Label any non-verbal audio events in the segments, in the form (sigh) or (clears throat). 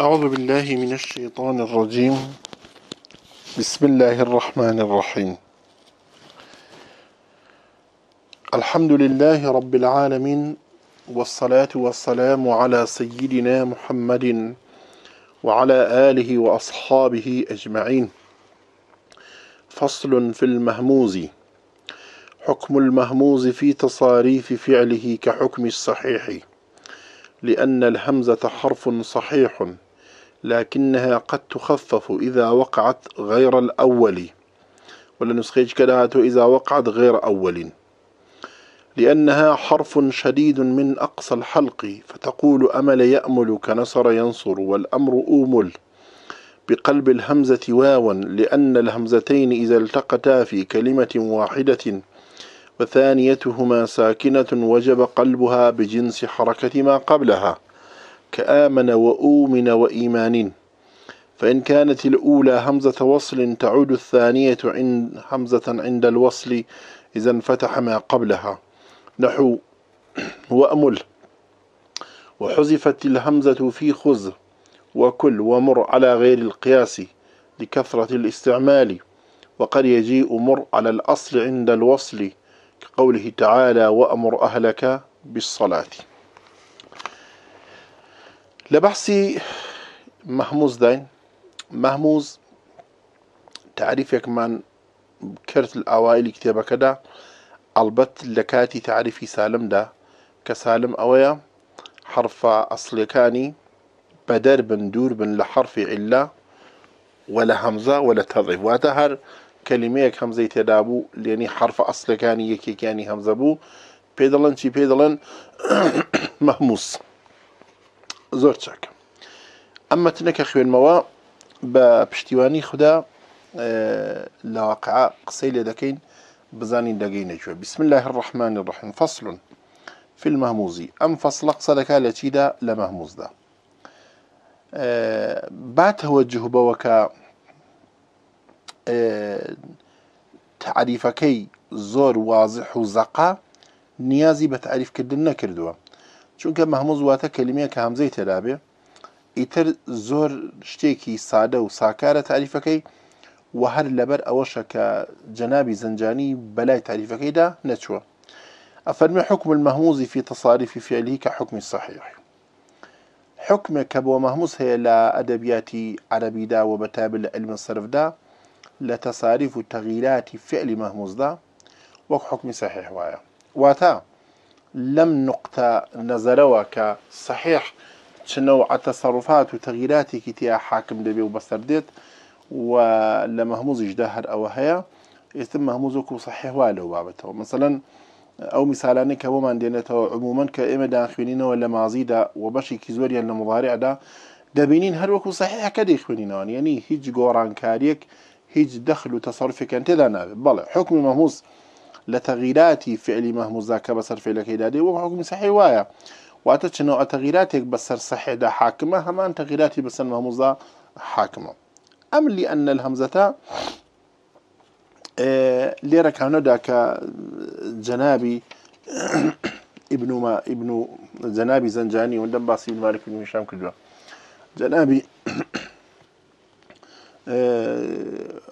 أعوذ بالله من الشيطان الرجيم بسم الله الرحمن الرحيم الحمد لله رب العالمين والصلاة والسلام على سيدنا محمد وعلى آله وأصحابه أجمعين فصل في المهموز حكم المهموز في تصاريف فعله كحكم الصحيح لأن الهمزة حرف صحيح لكنها قد تخفف إذا وقعت غير الأول ولا نسخيج كلاهاته إذا وقعت غير أول لأنها حرف شديد من أقصى الحلق فتقول أمل يأمل كنصر ينصر والأمر أومل بقلب الهمزة واوا لأن الهمزتين إذا التقتا في كلمة واحدة وثانيتهما ساكنة وجب قلبها بجنس حركة ما قبلها كآمن وأومن وإيمان فإن كانت الأولى همزة وصل تعود الثانية عند همزة عند الوصل إذا انفتح ما قبلها نحو وأمل وحذفت الهمزة في خذ وكل ومر على غير القياس لكثرة الاستعمال وقد يجيء مر على الأصل عند الوصل كقوله تعالى وأمر أهلك بالصلاة لبحثي مهموز داين مهموز كرت الأوائل كتابة کتێبەکەدا البت لكاتي تعريفي سالم سالمدا كسالم أويا حرف أصلي كاني بدر بن دور بن لحرف حرفی علا ولا همزة ولا تەضیف واتهر كلمية کەلیمەیەک تدابو لأني حرف أصلي كاني يكي كاني همزة بو بيدلن دەڵەن بيدلن پێ (coughs) زۆر چاکە ئەمە تنەکە خوێنمەوە بە پشتیوانی خوددا اه، لەواقع قسەی لێ دەکەین بزانین دەگەینەکوێ بسم الله الرحمن الرحیم فصل في المهموزي أم فصل قصدك لتيدا لمهموز دا أه بات توجه بوكا أه تعريفكي زۆر واضح و زەقا نیازی بە تعریف نەکردووە چونکە مەحموز واتە کللیمە کە هەمزەی تێرابێ ئیتر زۆر شتێکی سادە و ساکارە تاریفەکەی و هەر لەبەر ئەوەشە کە جەنابی زنجانی بەلای تاریفەکەیدا نەچووە ئەفەرمی حکم المەحموزی في تصاریفی فعلی کە حکمی صحیح حکمێک کە بۆ مەحموز هەیە لە ئەدەبیاتی عەربیدا و بەتابل لە علم سرفدا لە تەساریف و تەغیراتی فعلی مەحموزدا وەک حکمی صحیح وایە واتە لم نقطة نزلوك كصحيح شنو تصرفات وتغييرات كتيا حاكم دبي وبسرديت ولما هموز جدهر أو هيا يتم هموزك صحيح واله بابته مثلا أو مثلا كوما دينته عموما كإما داخلين ولا ماضي دا وبشي كزوريا لمضارع دا دابينين هل وكو صحيح كدي يعني هيج قوران كاريك هيج دخل وتصرفك أنت ذا نابي بلا حكم مهموز لتغييراتي فعلي مهموزاك بسر فعلك دادي وحكم صحيح وايا واتە چنەوە تەغیراتێک بەسەر سەحێدا حاکمە هەمان حاكمه ام لان الهمزه ئەم لی ئەن هەمزەتە اه، جنابي کە (coughs) ما ئیبنومە جنابي زنجاني جەنابی زەنجانی مالك بن هشام نیشان جنابي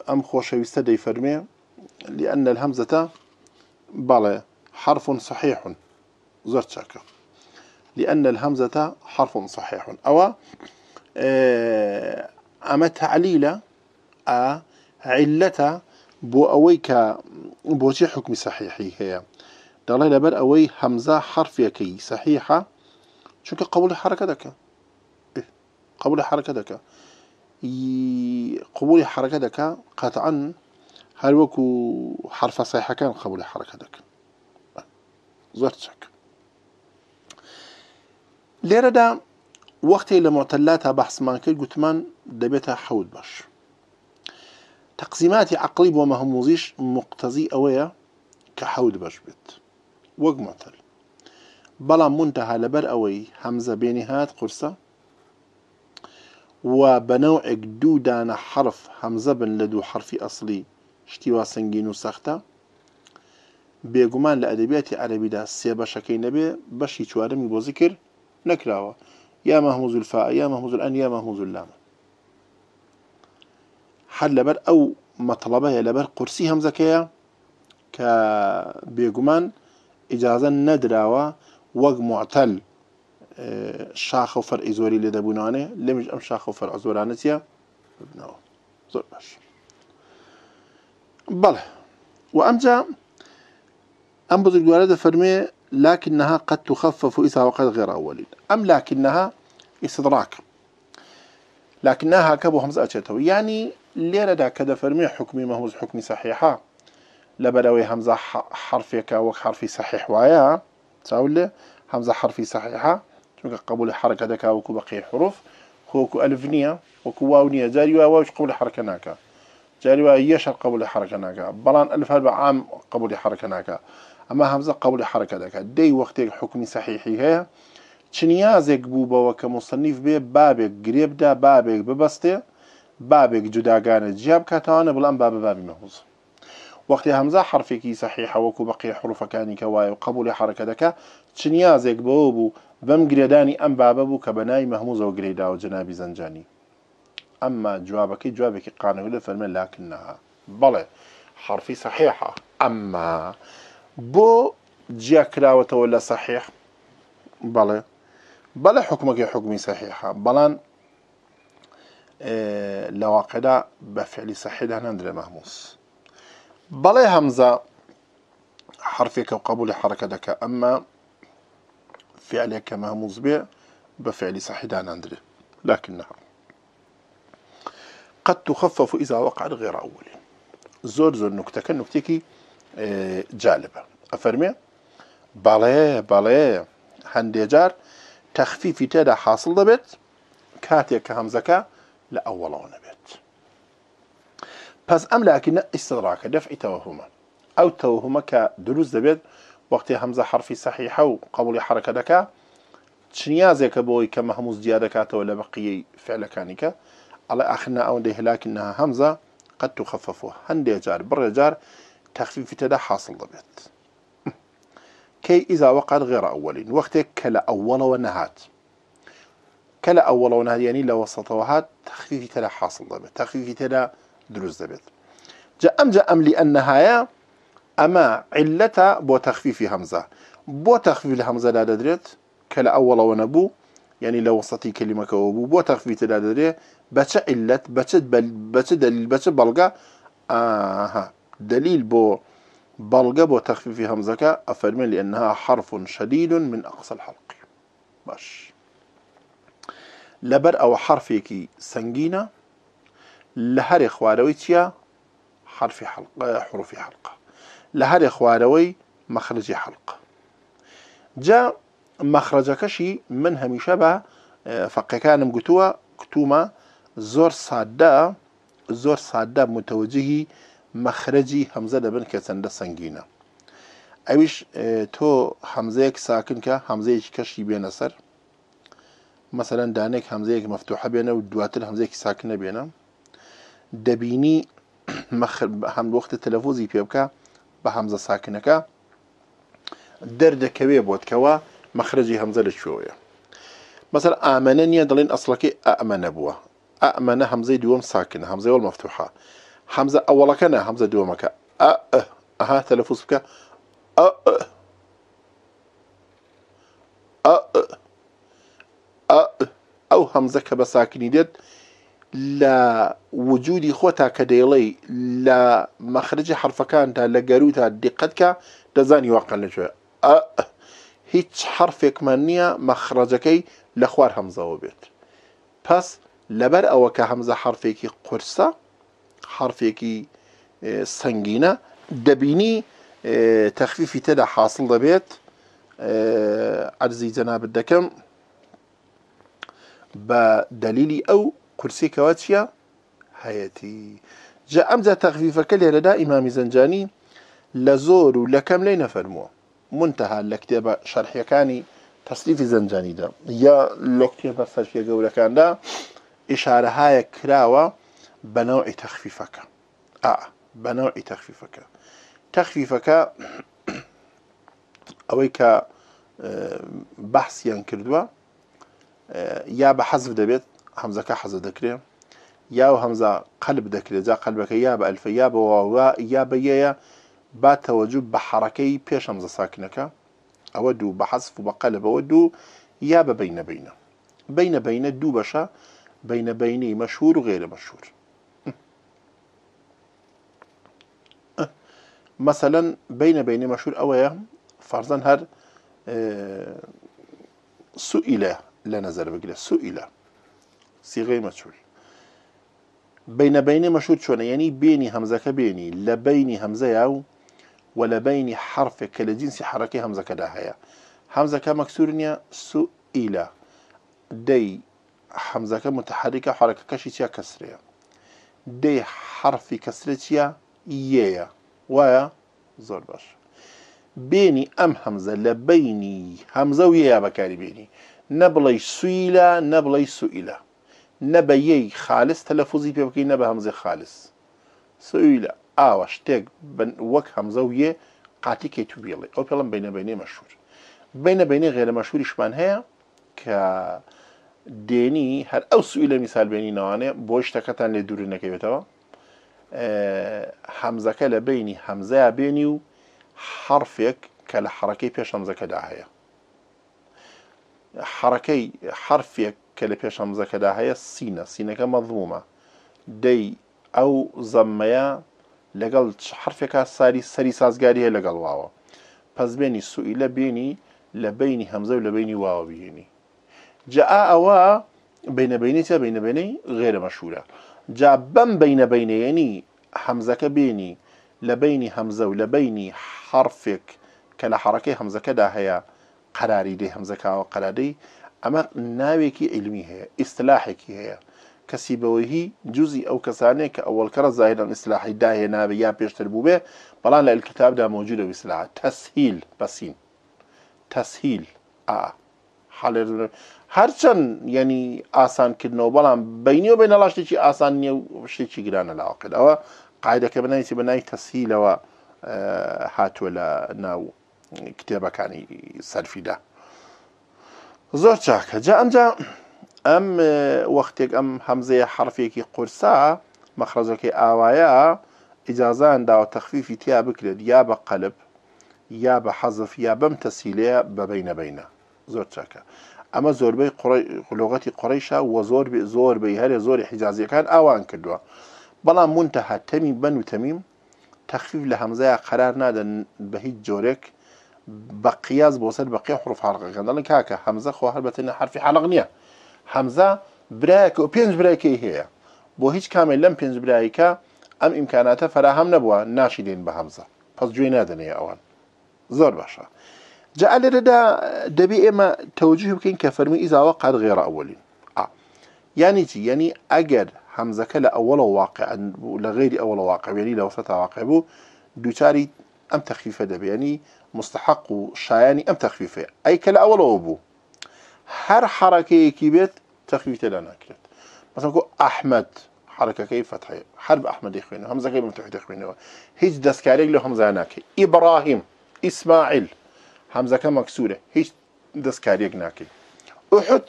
ام خوشه يستدعي فرمي لأن الهمزة بلى حرف صحيح زرتشاكا لأن الهمزة حرف صحيح أو آه، أما تعليل أ آه، علة بو أويك بوشي حكم صحيحي هي دلالة لبر أوي همزة حرف يكي صحيحة شوكي قبول حركتك إيه قبول حركتك قبول حركتك قطعا هل وكو حرفة صحيحة كان قبول حركة ذاك زور تشك ليردا دا وقتی معتلاتها بحث بەحسمان کرد گوتمان دەبێتە حەوت باش تقسيمات عقلی وما هم مزيش مقتضي أويا حەوت باش بيت وق معتل بلا منتهى لبر أوي هەمزە بێنی هات قورسە و بەنەوعێک حرف همزة بن لدو حرفي أصلي شتی وا سنگین و سەختە بێگومان لە ئەدەبیاتی عەربیدا سێ بەشەکەی نەبێ بەشی چوارمی بۆ زیکر نەکراوە یا مەهموزول فا یا مەهموزول ئەن یا مەهموزول لامە هەر لەبەر ئەو مەطلبەیە لەبەر قورسی هەمزەکەیە کە بێگومان ئیجازە نەدراوە وەک معتەل شاخ و فەرئی زۆری لێدەبوونانێ لەمیش ئەم شاخ و فەر ئەزۆرانەتە بنەوە زۆر باش. بله وأمجا أم بزرگ وارد فرمي لكنها قد تخفف إذا وقد غير أولين أم لكنها استدراك لكنها كبو همز أجتو يعني ليرة دا كده فرمي حكمي هوز حكمي صحيحة لبلوي همزة حرفك وك حرفي صحيح ويا تقول همزة حرفي صحيحة چونك قبول حركة دكا وكو بقي حروف خوكو ألف نية وكو واو نية جاري واوش قبول حركة ناكا جاریوا یەشە قبولی حرکە ناکە بەڵام ئەلفەر بە عام قبولی حرکە ناکە ئەمە هەمزە قبولی حرکە دەکە دەی وەختێک حکمی سەحیحی هەیە چنیازێک بوو بەوە کە مصنیف بێ بابێک گرێبدا بابێک ببەستێ بابێک جوداگانە جیاب کاتوانە بڵام باب بابی مەحوز وەختی هەمزە حرفێکی سەحیحە وەکو بەقی حروفەکانی کە وایە و قبولی حرکە دەکە چنیازێک بەوە بوو بەم گرێدانی ئەم بابە بوو کە بەنای مەحموزەوە گرێدا و جنابی زەنجانی أما جوابك جوابك قانون فرمى لكنها بلى حرفي صحيحة أما بو جيا كراوته ولا صحيح بلى بلى حكمك حكمي صحيحة بلى إيه لواقدا بفعل صحيح ده نندر مهموس بلى همزة حرفك وقبول حركتك أما فعلك مهموس به بفعل صحيح ده نندر لكنها قد تخفف إذا وقعت غير أول زور زور نكتة نوکتێکی اه، جالبە ئەفەرمێ أفرمي بالي هەندێجار تەخفیفی جار تخفيفي تدا حاصل کە هەمزەکە كهمزكا ئەوەڵەوە نەبێت پس ئەم لاکینە ئیسراکە دەفعی تەوەهمە ئەو أو کە دروست دەبێت وەختی هەمزە حرفی صحیح و قبولی حرەکە دەکا چنیازێکە بۆی کە مە هەموو زیاد دەکاتەوە لە بەقیەی على اخرنا او ده لكنها همزه قد تخففه هندي جار برجار تخفيف تدا حاصل ضبط (laughs) كي اذا وقعت غير اول وقتك كلا اول ونهات كلا اول ونهات يعني لو وسطوهات تخفيف تدا حاصل ضبط تخفيف تدا دروز ضبط جاء ام جاء ام لانها يا اما علتا بو تخفيف همزه بو تخفيف الهمزه لا تدريت كلا اول ونبو يعني لو وسطي كلمة كوابو بو تخفي لا بچا إلت بچا بچا دليل بچا بلغا آها دليل بو بلغا بو تخفيف همزة أفرمي لأنها حرف شديد من أقصى الحلق باش لبر أو حرفيكي سنجينة لهر خوارويتيا حرف حلق حروف حلقة لهر خواروي مخرج حلقة جا مەخرەجەکەشی من هەمیشە بە فەقەکانم گوتووە کتومە زۆر ساددا زۆر ساددا متەوەجهی مەخرەجی هەمزە دەبن کە چەندە سنگینە. ئەویش تۆ هەمزەیەک ساکن کە هەمزەیەکی کەشی بێنە سەر مەسەرەن دانێک هەمزەیەک مەفتوح بێنە و دواتر هەمزەیەکی ساکنە بێنە دەبینی (coughs) هەمووەختە تەلەفۆزی پێ بکە بە هەمزە ساکنەکە دەردەکەوێ بۆتکەوە مەخرجی هەمزە لە شوۆیە مەسەر ئامەنە نییە دەڵێن ئەسڵەکەی ئەمەە بووە ئەمەە هەمزەی دووەم ساکنە هەمزەوە مەفتوحا هەمزە ئەوەڵەکەە هەمزە دووەمەکە ئەها تەلەفوس بکە ئەو أو همزة بە ساکنی لا وجود خوتا كديلي لا مخرج لە مەخرجی حرفەکاندا لە گەروتا دقەتکە دەزانی واقع لەکوێ أه هیچ حرفێکمان نییە مەخرەجەکەی لە خوار هەمزەوە بێت پس لەبەر ئەوە کە هەمزە حرفێکی قرسە حرفێکی سنگینە دەبینی تەخفیفی تێدا حاصل دەبێت ئەرزی جەنابەت دەکەم بە دلیلی ئەو قورسێکەوە چییە هەیەتی جە ئەمجا تەخفیفەکە لێرەدا ئیمامی زەنجانی لە زۆر و لەکەم لی نەفەرمووە منتەها لە کتێبە شەرحیەکانی تەسلیفی زەنجانیدا یا لە کتێبە سەرکیە گەورەکاندا ئیشارەهایە کراوە بەنەوەی تەخفیفەکە بەنەوەی تەخفیفەکە تەخفیفەکە ئەوەی (clears throat) کە بەحسیان کردووە یا بە حەزف دەبێت هەمزەکە حەزە دەکرێت یا و هەمزە قەلب دەکرێت جا قەلبەکە یا بە ئەلفە یا بە واوا یا بە یەیە با تەوەجو بە حەڕەکەی پێشەمزە ساکنەکە ئەوە دوو بە حەزف و بەقەلبەوە دوو یا بە بینەبینە بینەبینە دوو بەشە بینەبینی مەشهور و غێرە مەشهور مەسەەن بینەبینی مەشهور ئەوەیە فەرزەن هەر سوئیلە لە نظر بگرێت سوئیلە سیغی مەچوری بینەبینی مەشهور چۆنە یعنی بینی هەمزەکە بینی لە بینی هەمزەیە و ولبين حرف كالجنس حركي همزة كده هيا همزة سو إلا دي همزة متحركة حركة كشي تيا كسرية دي حرف كسرية يا ويا زور باش بيني أم همزة لبيني همزة ويا بكاري بيني نبلي سئلة نبلي نبا يي خالص تلفوزي بيبكي نبا همزة خالص سو إلا ئاوە شتێک وەک هەمزە و یە قاتیکێ تو بێڵێ ئەو پێڵم بینە بینێ مەشهور بینە بینێ غێرە مەشهوریشمان هەیە کە دێنی هەر ئەو سوی لە میسال بینی ناوانێ بۆ شتەکەتان لێ دوور نەکەوێتەوە حەمزەکە لە بینی هەمزەیە بێنی و حرفێک کە لە حڕەکەی پێش هەمزەکەدا هەیە حرەکەی حرفێک کە لە پێش هەمزەکەدا هەیە سینە سینەکە مەظومە دەی ئەو زەممەیە لەگەڵ حرفێکا ساری سەری سازگاری هەیە لەگەڵ واوە پەزبێنی سوئی لە بینی لە بینی هەمزە و لە بینی واوە بینی جا ئەوە بینەبینی چە بینەبینەی غێرە مەشورە جا بەم بینەبینەیەنی حەمزەکە بینی لە بینی هەمزە و لە بینی حرفێک کە لە حڕەکەی هەمزەکەدا هەیە قەراری دێ هەمزەکەەوە قەرادەی ئەمە ناوێکی علمی هەیە ئیسلاحێکی هەیە کەسی بەوەهی جوزی ئەو کەسانێک کە ئەوەڵکەرە زاهران ئیسلاحی داهێنابێ یا پێشتر بوو بێ بەڵام لە کتابدا مۆجود لە ئیسلاح تەسهیل بەسین تەسهیل ئا حالێر هەرچەند یعنی ئاسانکردنەوە بەڵام بینیەوە بین نەڵاشتێکی ئاسان نییە و شتێکی گرانە لاوەکردەوە قاعدەکە بنایسی بە نای تەسهیلەوە هاتووە لە ناو کتێبەکانی سەرفیدا زۆر چاکە جا ئەمجا ئەم وەختێک ئەم هەمزەیە حرفێکی قورسا مەخرەزەکەی ئاوایە ئیجازان داوە تەخفیفی تیا بکرێت یا بە قەلب یا بە حەزف یا بەم تەسیلەیە بەبینەبینە زۆر چاکە ئەمە زۆربەی قلۆغەتی قڕیشا وە زۆر زۆربەی هەرێ زۆری حیجازیەکان ئاوان کردووە بەڵام منتەها تەمی بەن و تەمیم تەخیف لە هەمزەیە قەرار نادەن بە هیچ جۆرێک بە قیاز بۆ سەر بەقی حرف حڵقەکەن دەڵی کاکە هەمزە خۆ هەر بەتەنە حرفی حەڵق نییە حەمزە برایەکە و پێنج برایەکەی هەیە بۆ هیچ کامێک لەم پێنج برایکە ئەم ئیمکاناتە فراهەم نەبووە ناشی دێن بە هەمزە پس گوێ نادنێ ئەوان زۆر باشە جا لەرەدا دەبێ ئێمە تەوجه بکەین کە فەرمی ئیزاوە قەت غێرە ئەولین ینی چی ینی ئەگەر هەمزەکە لە ئەوەڵە واقع بوو لە غێری ئەوەڵە واقعێنی لە وسە تاواقع بوو دووچاری ئەم تەخیفە دەبێنی مستحق و شایانی ئەم تەخفیفێ ئەی کە لە ئەوەڵەوە بوو هر حركه كيبت تخفيف لنا كرت مثلا كو احمد حركه كي فتحه حرب احمد اخوينا همزه كي مفتوحه اخوينا هيج دسكاريك له همزه ناكي ابراهيم اسماعيل همزه كم مكسوره هيج دسكاريك ناكي احد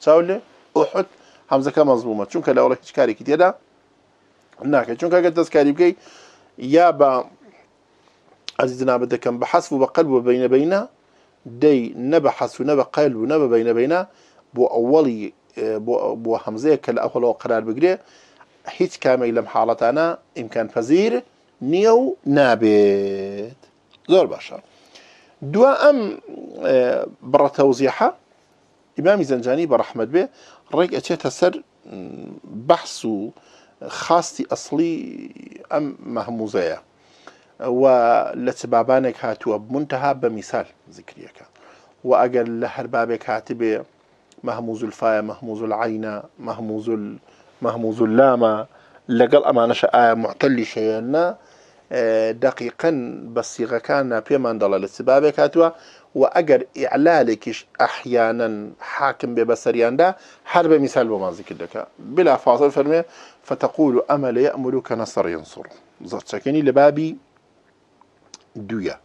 تاوله احد همزه كم مظلومه چونك لو راك تشكاري كي تيدا ناكي چونك قد دسكاري بكي يا با عزيزنا بدك بحسب وبقلب وبين بينه دەی نەبە حەس و نەبە قەل و نەبە بینە بینە بۆ ئەوەڵی بۆ هەمزەیە کە لە ئەوڵەوە قرار بگرێ هیچ کامێک لەم حاڵەتانە ئیمکان پەزیر نییە و نابێت زۆر باشە دو ئەم بڕەتەوزیحە ئیمامی زەنجانی بە ڕەحمد بێ ڕێک ئەچێتە سەر بەحس و خاستی ئەسلی ئەم مەهموزەیە و لە چ بابانێک هاتووە منتەها بە میسال زیکریەکە و ئەگەر لە هەر بابێک هاتبێ مهموز الفاە مەهموز العینە مەهموز مەهموز لامە لەگەڵ ئەمانەشە ئایا معتەلی شەیەنا اه، دقیقەن بە سیغەکان پێمان دەڵە لە چ بابێک هاتووە و ئەگەر ئیعلالێکیش ئەحیانەن حاکم ده بە سەریاندا هەر بە میسال بلا فاصل فەرمێ فتقول امل يامل كنصر ينصر نەسەڕ ینسوڕ لبابي آه،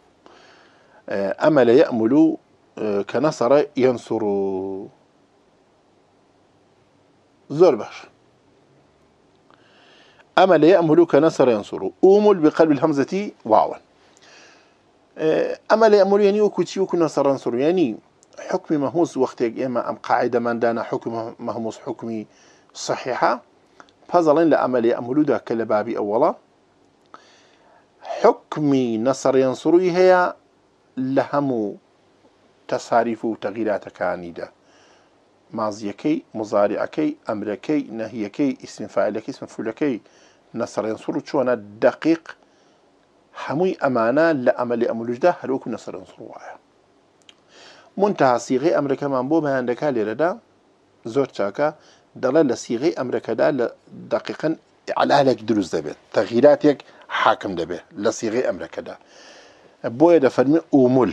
أما أمل آه، يأمل كنصر ينصر زور باش أمل يأمل كنصر ينصر أومل بقلب الهمزة آه، أما أمل يأمل يعني وكتيوك نصر ينصر يعني حكم مهموس وقت إما أم قاعدة من دانا حكم مهموس حكمي صحيحة لا أمل يأمل دا كالبابي أولا حکمی نەسەڕێن سروی هەیە لە هەموو تەساریف و تەغیراتەکانیدا مازیەکەی مزارعەکەی ئەمرەکەی نەهیەکەی ئیسینفاعلەکەی سمفولەکەی نەسەڕێن سوور چۆنە دەقیق هەمووی ئەمانە لە ئەمەلی ئەمولوشدا هەروکو نەسەرن سوڕواە منتها سیغی ئەمریکەمان بۆ بەیاندەکە لێرەدا زۆر چاکە دەڵێ لە سیغی ئەمریکەدا لە دقیقن علاالێک دروست دەبێت تەغیراتێک حاکم دەبێت لە سیغی ئەمرەکەدا بۆیە دەفەرمی ئومول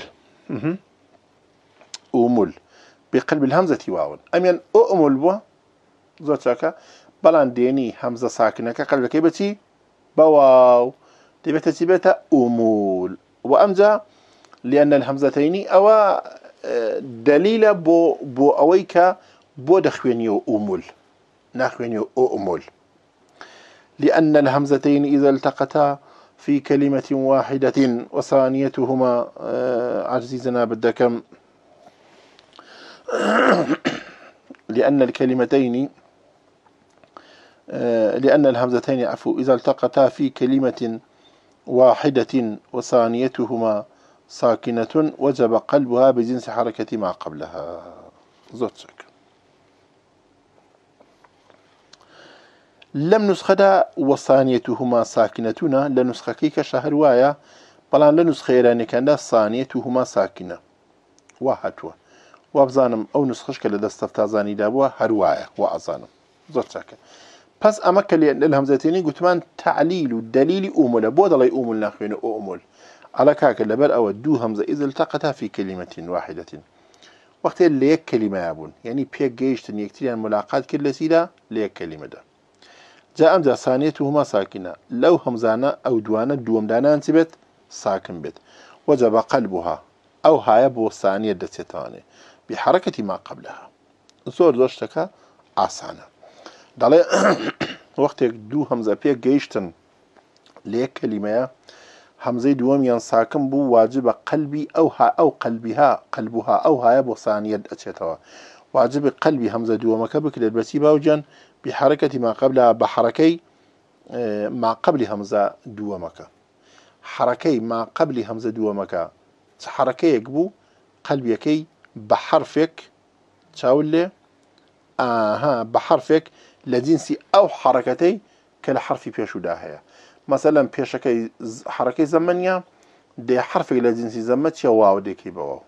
ئومول بقلب الهەمزەتی واون ئەمیان ئۆ ئۆمول بووە زۆر چاکە بەڵام دێنی هەمزە همزة ساكنة بچی بەواو دەبێتە چی بێتە ئومول و ئەمجا لێن الهەمزەتەینی ئەوە آه، دلیلە بو بۆ ئەوەی کە بۆ دەخوێنی و ئومول ناخوێنی لأن الهمزتين إذا التقتا في كلمة واحدة وثانيتهما آه، عزيزنا بدكم (coughs) لأن الكلمتين آه، لأن الهمزتين عفوا إذا التقتا في كلمة واحدة وثانيتهما ساكنة وجب قلبها بجنس حركة ما قبلها زوتشك لم نسخدا وصانيتهما ساكنتنا لنسخكيك شهر وايا بلان لنسخيرانكان دا صانيتهما ساكنة وهاتوا وابزانم او نسخش كلا دستفتازاني دابوا هروايا وازانم زور تاكا پس اما كلي الهمزتيني من تعليل الدليل امول بود الله اومل ناخوين اومل على كاك لبر او دو همزة اذا التقتا في كلمة واحدة وقت ليك كلمة يابون يعني بيك جيشتن يكتريان ملاقات كل سيدا ليك كلمة ده جا ئەمجا سانیەت و هما ساکینە لەو هەمزانە ئەو دوانە دووەمدانان چی بێت ساکن بێت وەجە بە قەلبها ئەو هایە بۆ سانیە دەچێتوانێ بحرەکەتی ما قبلها زۆر زۆر شتەکە ئاسانە دەڵێ (coughs) وەختێک دوو هەمزە پێ گەیشتن لێک کەلیمەیە هەمزەی دووەمیان ساکم بوو واجب بە قەلبی ئەو ها ئەو قەلبیها قەلبها ئەو هایە بۆ سانیەت ئەچێتەوە واجب قەلبی هەمزە دووەمەکە بکرێت بەچی باوجان بحركة ما قبل بحركي ما قبل همزة دومك حركي ما قبل همزة دومك حركيك بو قلبيكي بحرفك تاولي آها بحرفك لجنسي أو حركتي كالحرف بيشو داهية مثلا بيشكي حركي زمنيا دي حرفك لجنسي زمت يا واو ديكي بواو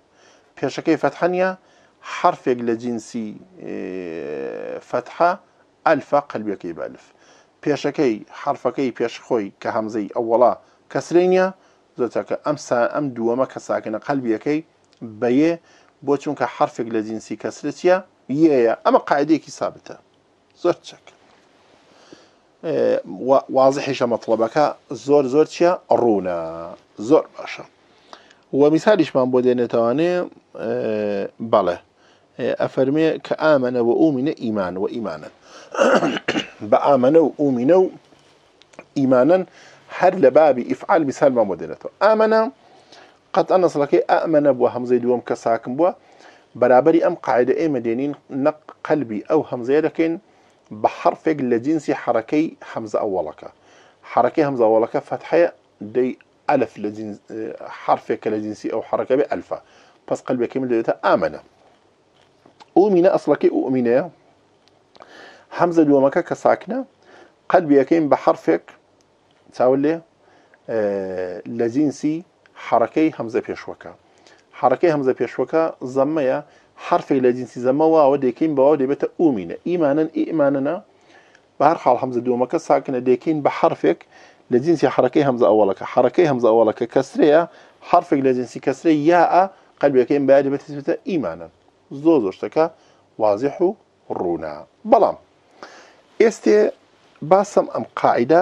بيشكي فتحنيا حرفك لجنسي فتحة ئەلفا قەلبیەکەی بەلف پێشەکەی حرفەکەی پێشخۆی کە هەمزەی ئەوڵا کەسرێنە زۆچەکە ئەمسا ئەم دووەمە کە ساکنە قەلبیەکەی بەیە بۆ چونکە حرفێک لە جینسی کەسرەتیە یەیە ئەمە قاعدەیەکی سابتە زۆر چەکە وازحیشە مەطلبەکە زۆر زۆر چیە ڕوونە زۆر باشە وە میسالیشمان بۆ دێنێتوانێ بەڵێ أفرمي كآمن وأؤمن إيمان وإيمانا (coughs) بآمن وأؤمن إيمانا هر لباب إفعال مثال ما مدنته آمن قد أنا صلكي آمن بو همزة دوم كساكم بو برابري أم قاعدة أي مدينين نق قلبي أو همزة لكن بحرفك لجنسي حركي همزة أولك حركي همزة أولك فتحي دي ألف لجنس حرفك لجنسي أو حركة بألفة بس قلبك من آمنه ئومینە ئەسڵەکەی ئومینەیە حەمزە دووەمەکە کە ساکنە قەلب یەکەین بە حرفێک چاول لێ لە جینسی حرەکەی هەمزە پێشوەکە حرەکەی هەمزە پێشوەکە زەممەیە حرفی لە جینسی زەمەواوە دەکەین بەوە دەبێتە ئومینە ئیمانن ئیمانە بە هەر خاڵ هەمزە دووەمەکە ساکنە دەکەین بە حرفێک لە جینسی حرەکەی هەمزە ئەوڵەکە حرەکەی هەمزە ئەوڵەکە کەسرەیە حرفێک لە جینسی کەسرە یاە قەلبەکەین باید بێتە ئیمانن زۆر زۆر واضح و ڕوونا بەڵام ئێستێ باسم ئەم قاعدە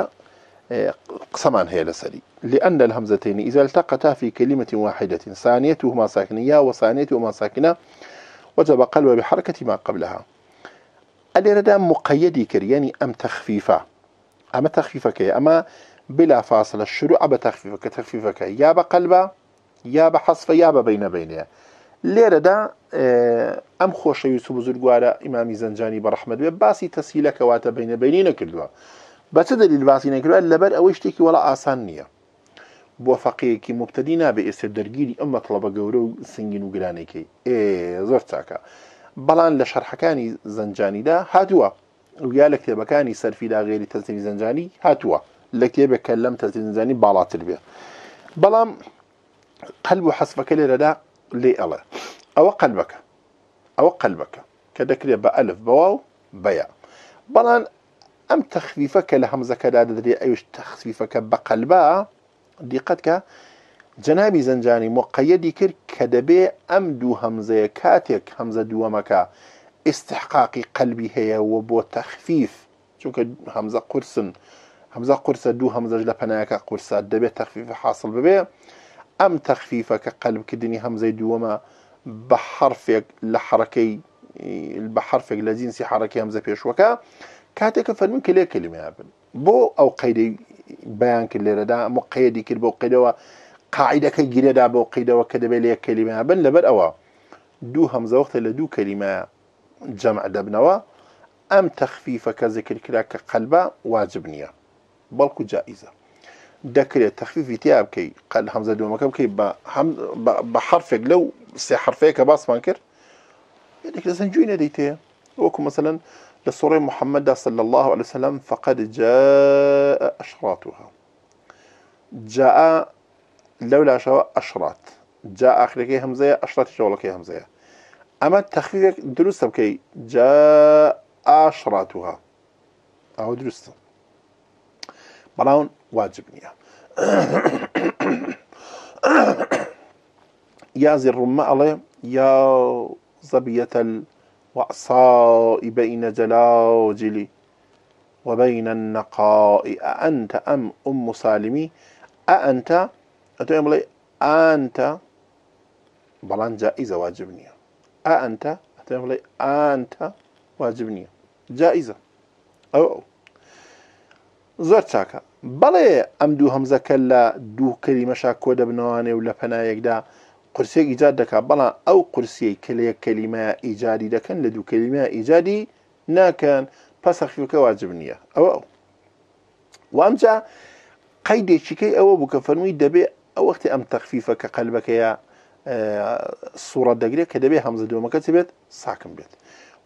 اه، قسمان هي لسري لأن الهمزتين إذا التقتا في كلمة واحدة ثانيتهما ساكنية وثانيتهما ساكنة وجب قلب بحركة ما قبلها ردا مقيدي كرياني يعني أم تخفيفة أما كي أما بلا فاصل الشروع كتخفيفة تخفيفك يا بقلبة يا بحصفة يا بين بينها لێرەدا ئەم خۆشەویست و بزرگوارە ئیمامی زەنجانی بەڕحمە بێ باسی تەسییلەکەواتە بینە بینی نەکردووە بەچە دلیل باسی نەکردوە لەبەر ئەوەی شتێکی وڵا ئاسان نییە بۆ فەقەیەکی مبتدی نابێ ئێستا دەرگیری ئەم مەطلبە گەورە و سنگین و گرانێکی ئێ زۆر چاکە بەڵان لە شەرحەکانی زەنجانیدا هاتووە یا لە کتێبەکانی سەرفیدا غێری تەزیری زەنجانی هاتووە لە کتێبێک کە لەم تەزیزانی باڵاتر بێ بەڵام قەلب و حەسفەکە لێرەدا لێ ئەڵە أو قلبك أو قلبك كذكر بألف بواو بيا بلان أم تخفيفك لهمزك لا دري أيش تخفيفك بقلبا دقتك جنابي زنجاني مقيد كر كدبي أم دو همزة كاتك همزة دومك استحقاق قلبي هي وبو تخفيف چونك همزة قرص همزة قرص دو همزة لبناك قرص دبي تخفيف حاصل ببي أم تخفيفك قلب كدني همزة دومك بە حرفێک لە حرەکەی بە حرفێک لە زیینسی حرەکە ئەمزە پێشوەکە کاتێککە فەرمون کە لێ کللیمە بن بۆ ئەو قەیدەی بەیان کرد لێرەدا ئەمە قەیەدی کرد بۆ قیدەوە قاعدەکە گیرەدا بۆ قیدەوە کە دەبێت لێ کللیمە بن لەبەر ئەوە دوو هەمزەوەختە لە دوو کللیمە جەمع دەبنەوە ئەم تەخفیفەکە زیکردکرا کە قەلبە واجب نییە بەڵکو جائیزە دەکرێت تەخفیفی تیا بکەی قەل هەمزە دومەکە بکەی بە حرفێک لەو سێ حرفەیە کە باسمان کرد دەکرێت سنجوی نەدەیتەیە وەکو مثلەن لە سوڕی محەممەدا سل الله عليه وسلم فقد جاء أشراطها جاء لولا شو أشراط جاء آخر كي آخرەکەی هەمزەیە ئەشراتی شەوڵەکەی هەمزەیە أما تەخفیفێک دروس بکەی جاء ئاشراتها أو دروس بلاون واجبني يا یازی ڕووممە ئەڵێ یا زەبیەتە وعصاء بين جلاجلي وبين النقاء أأنت أم أم سالمي أأنت أتوهم لي أنت بلان جائزة واجبني أأنت أتوهم لي أنت واجبني جائزة أو أو زرتشاكا بەڵێ ئەم دوو هەمزەکە لە دوو کەلیمەشا کۆ دەبنەوانێ و لە پەنایەکدا قرسێک ئیجاد دەکا بەڵام ئەو قرسیەی کلەیەک کەلیمە ئیجادی دەکەن لە دوو کەلیمە ئیجادی ناکەن پەسەخیوکە واجب نییە ئەو ئەو وامجا قەیدێکیکەی ئەوە بووکە فەرمووی دەبێ ئەو وەختی ئەم تەخفیفە کە قەلبەکەیە سوورە دەگرێت کە دەبێ هەمزە دووەمەکە چ بێت ساکم بێت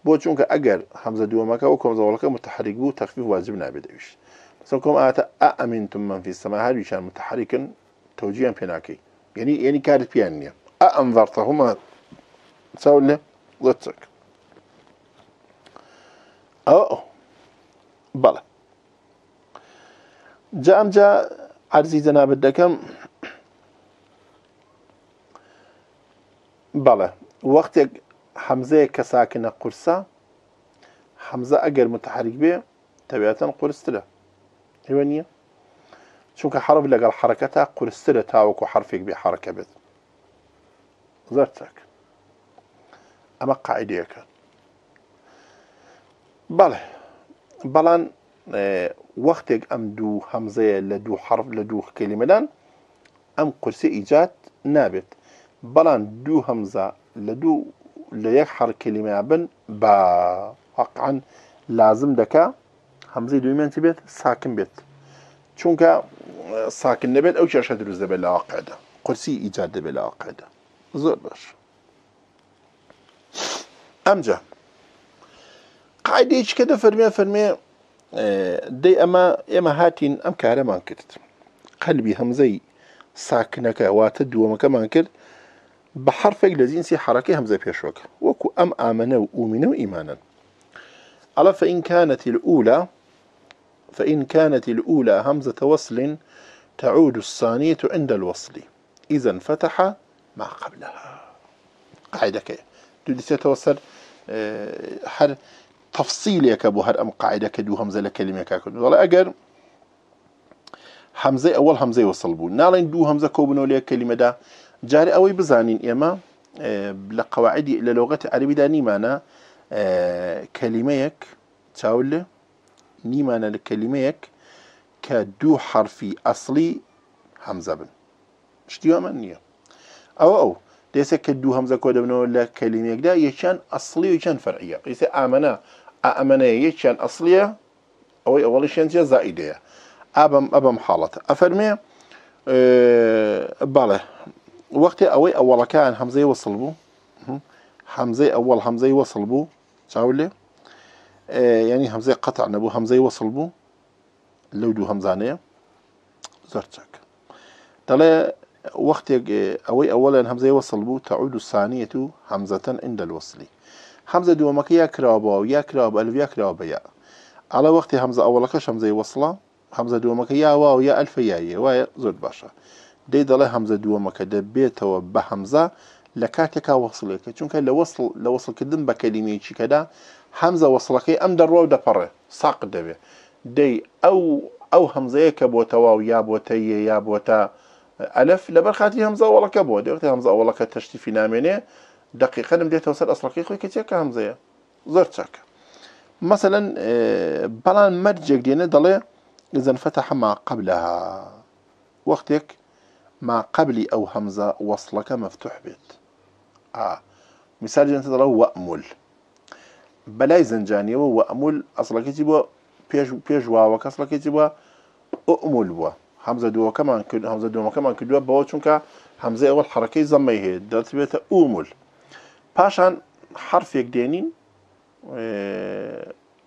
بۆ چونکە ئەگەر هەمزە دووەمەکە و کۆمزەوەڵەکە متحرک بوو تەخفیف واجب نابێت دەویشت سوكم آتا أأمنتم من في السماء هل بيشان متحركا توجيها بيناكي يعني يعني كارت بيانيا أأنظرتهما تساوي لي ضدك أو بلى جاء جاء عرزي جناب الدكم بلى وقت حمزة كساكنة قرصة حمزة أجر متحرك به طبيعة قرص له ئێوە نییە چونکە حرب لەگەڵ حرکە تا قرسترە تاوەکو حرفێک بێ حرکە بێت زەر چاک ئەمە قاعدەکە بەڵێ بەڵان وەختێک ئەم دوو هەمزەیە لە دوو حرف لە دوو کللیمەدان ئەم قرسی ئیجات نابێت بەڵام دوو هەمزە لە دوو لە یەک حرکلیمە بن بە حقعاان لازم دەکات هەمزەی اه، تی بێت ساکن چون که ساکن نەبێت ئەو کێشە دروست دەبێت لە عقادا قرسی ئیجاد دەبێت زور باش امجا باش ایچ که کە دەفەرمێ فەرمێ دی اما اما هاتین کاره من کرد قەلبی هەمزەی ساکنەکە که من کرد بحرف حرفێک لە زیینسی حرەکەی هەمزە پێشوەکە ام ئەم ئامنە و اومنه و على فإن كانت الأولى فإن كانت الأولى همزة وصل تعود الثانية عند الوصل إذا فتح ما قبلها قاعدة كي دودي تتوصل آه، هر تفصيل كابو هر أم قاعدة كدو همزة لكلمة كاكد ولا أجر همزة أول همزة وصل بو نالين دو همزة كوبنو ليا كلمة دا جاري أوي بزانين إما آه، لقواعدي للغة العربية دا نيمانا آه، كلمة يك تاول نيمانا لكلميك كدو حرفي أصلي همزة بن شتيو من نيا أو أو ديسا كدو همزة كودا بنو لكلميك دا يشان أصلي ويشان فرعية قيسا آمنا آمنا يشان أصلية أو أول شان جزا أبم أبم حالتا أفرمي أه بالا وقت أوي أول كان همزة يوصل بو همزة أول همزة يوصل بو تعالي ینی هەمزەی قەتع نەبوو هەمزەی وەصل بوو لەو دوو هەمزانەیە زۆر چاکە دەڵێ وەختێک ئەوەی ئەوەڵەن هەمزەی وەصل بوو تەعود و سانیەت و هەمزەتەن ئندە وەصلی هەمزە دووەمەکە یا کراوەوە یا کراوە ئەلویا کراوە بەیە ئاڵە وەختی هەمزە ئەوەڵەکە شەمزەی وەسڵە هەمزە دووەمەکە یاوا و یا ئەلفە یایە وایە زۆر باشە دەی دەڵێ هەمزە دووەمەکە دەبێتەوە بە هەمزە لكاتك وصلك چونك لو وصل لو وصل كدن بكلمه شي كذا همزه وصلك ام درو دبره ساق دبي دي او او همزه كبو تو او يا بوتي يا بوتا الف لبرخاتي همزه ولا كبو دي همزه ولا كتشتي في نامينه دقيقه نديت توصل اصلك خويك تيك همزه زرتك مثلا بلان مرجك دينا دلي اذا فتح ما قبلها وقتك ما قبل او همزه وصلك مفتوح بيت ها آه. مثال جنت دڵە وەمول بەلای زەنجانیەوە وەمول ئەسڵەکەی بۆ پێش پێشواوە کەسڵەکەی بووە ئۆمول بووە هەمزە دووەکەمان کرد هەمزە دومەکەمان کردووە بەوە چونکە هەمزە ئەوە حرەکەی زەمەی هەیە دەتبێتە ئومول پاشان حرفێک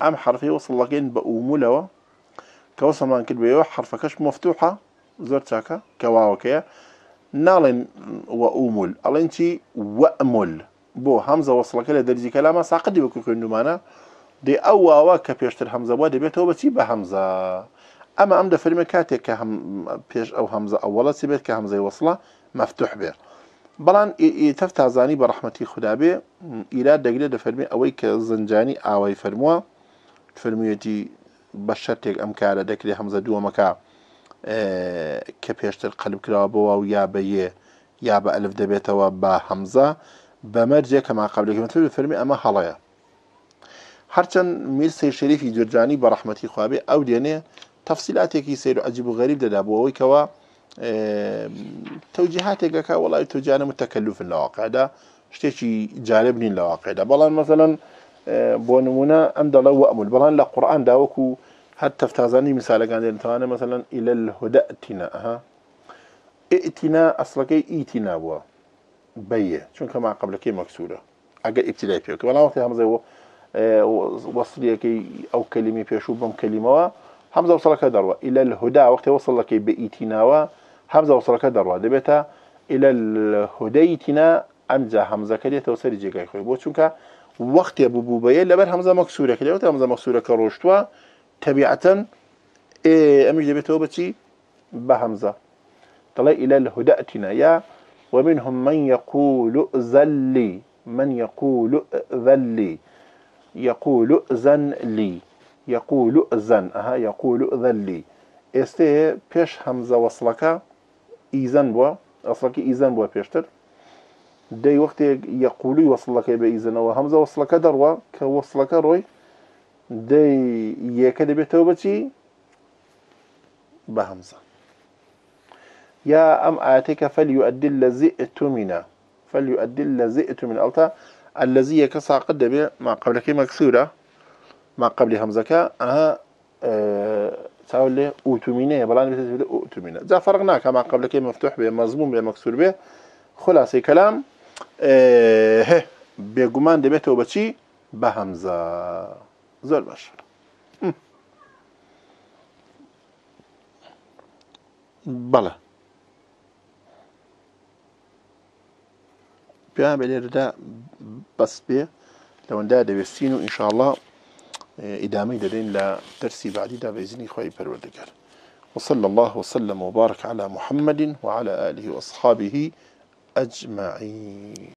أم حرفي وصل وەسڵەکەین بە ئومولەوە کە وەسەمان کرد بەوە حرفەکەش مفتوحە زۆر چاکە کەواوەکەیە ناڵێن وەئومول ئەڵێن چی وەمول بۆ هەمزە وەسڵەکە لە دەرجی کەلامە ساقدی وەکو خوێنمانە دێ ئەو واوە کە پێشتر هەمزەوە دەبێتەوە بەچی بە هەمزە ئەمە ئەم دەفەرمە کاتێک کە پێش ئەو هەمزە ئەوەڵە چی بێت کە هەمزەی وەسڵە مەفتوح بێ بەڵان تەف تازانی بە ڕحمەتی خوددابێ ئیراد دەگرێت دەفەرمێ ئەوەی کە زنجانی ئاوای فەرمووە فەرموویەتی بە شەرتێک ئەم کارە دەکرێت هەمزە دووەمەکە کە پێشتر قەلب کراوەوە و یا بەیە یا بە ئەلف دەبێتەوە بە هەمزە بەمەرجێ کەما قبلێکمەتر فەرمی ئەمە هەڵەیە هەرچەند میرسی شەریفی جورجانی بە ڕحمەتی خوابێ ئەو دێنێ تەفسیلاتێکی سیر و ئەجیب و غەریب دەدا بۆەوەی کەەوە تەوجیهاتێکەکە وڵی توجانە متەکەلوفن لەواقعدا شتێکی جالب نین لەواقعدا بەڵام مثلەن بۆ نمونە ئەم دەڵە و ئەمول بەڵان لە قورآان داوەکو و حتى حتی تازانی مثالەکان دێنتوانە مەمثلەن ئیلە هدەتینا ئەها ئئتینا ئەسڵەکەی ئیتینا بووە بەیە چونکە ما قبلەکەی مەکسورە ئەگە ئیبتیلای كي بەڵامەتی هەمزەوە وەصلەکەی ئەو کەلیمی پێشوو بەم کەلیمەوە هەمزە وصلەکە دەڕوە ئیلە هدا وەختی وەصلەکەی بە وا همزة وصلەکە دەڕوە دەبێتە إلى الهدى الهديتنا أمزة همزة كده توصل يخوي بوا شون كا وقت يا بوبو بيا لبر همزة مكسورة كده همزة مكسورة كروشتوا تبعتن إيه أمش دبي توبتي بهمزة طلع إلى الهدأتنا يا ومنهم من يقول ذلي من يقول ذلي يقول ذن لي يقول ذن أها يقول ذلي لي استي بيش همزة وصلك ايزن بو أصلك ايزن بو بيشتر دي وقت يقول وصلك بايزن وهمزة وصلك دروا كوصلك روي دي يك دبي توبتي بهمزة يا أم ئەم فليؤدي الذي اتمنى فليؤدي الذي اتمنى فەلی و ئەدل لە زیئتومین ئەڵتا ئەلەزی یەکە ساقت دەبێ ما قبلەکەی مەکسورە ما قبلی هەمزەکە ئەها اه، چاو لێ ئوتومینەیە بەڵان بێت لە ئوتومینە جا فەرق ناکە ما قبلەکەی مفتوح بێ مەزموم بێ مەکسور بێ خلاصی هه اه، بێگومان دبي توبتي بهمزة بلا البشر بلى پیان بە لێرەدا بەس بێ لەوەندا دەوێستین و ئینشاءله ئیدامی آه، لا ترسي بعدي دا بەزینی خوي پەروەردەگەر وصلى الله وسلم وبارك على محمد وعلى آله وأصحابه أجمعين